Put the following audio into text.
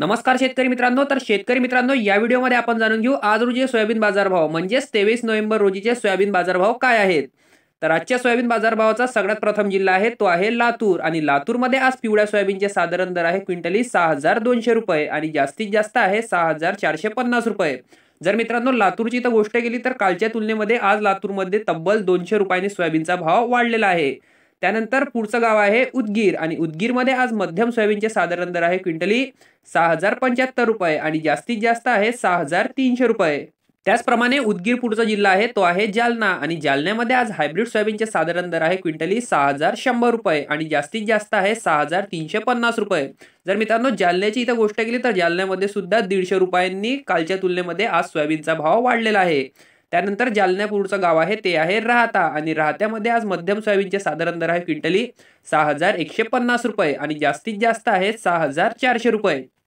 नमस्कार शेतकरी मित्रांनो तर शेतकरी मित्रांनो या व्हिडिओमध्ये आपण जाणून घेऊ आज रोजी सोयाबीन बाजारभाव म्हणजेच तेवीस नोव्हेंबर रोजीचे सोयाबीन बाजारभाव काय आहेत तर आजच्या सोयाबीन बाजारभावाचा सगळ्यात प्रथम जिल्हा आहे तो आहे लातूर आणि लातूरमध्ये आज पिवळ्या सोयाबीनचे साधारण दर आहे क्विंटली सहा हजार दोनशे रुपये आणि जास्तीत जास्त आहे सहा हजार चारशे पन्नास रुपये जर मित्रांनो लातूरची तर गोष्ट केली तर कालच्या तुलनेमध्ये आज लातूरमध्ये तब्बल दोनशे रुपयांनी सोयाबीनचा भाव वाढलेला आहे त्यानंतर पुढचं गाव आहे उदगीर आणि उदगीरमध्ये आज मध्यम सोयाबीनचे साधारण दर आहे क्विंटली सहा हजार पंच्याहत्तर रुपये आणि जास्तीत जास्त आहे सहा हजार तीनशे रुपये त्याचप्रमाणे उदगीर पुढचा जिल्हा आहे तो आहे जालना आणि जालन्यामध्ये आज हायब्रिड सोयाबीनचे साधारण दर आहे क्विंटली सहा हजार शंभर रुपये आणि जास्तीत जास्त आहे सहा हजार तीनशे पन्नास रुपये जर मित्रांनो जालन्याची इथं गोष्ट केली तर जालन्यामध्ये सुद्धा दीडशे रुपयांनी कालच्या तुलनेमध्ये आज सोयाबीनचा भाव वाढलेला आहे त्यानंतर जालन्यापूरचं गाव आहे ते आहे राहता आणि राहत्यामध्ये आज मध्यम सोयाबीनचे साधारण दर आहे क्विंटली सहा हजार एकशे पन्नास रुपये आणि जास्तीत जास्त आहे सहा हजार चारशे रुपये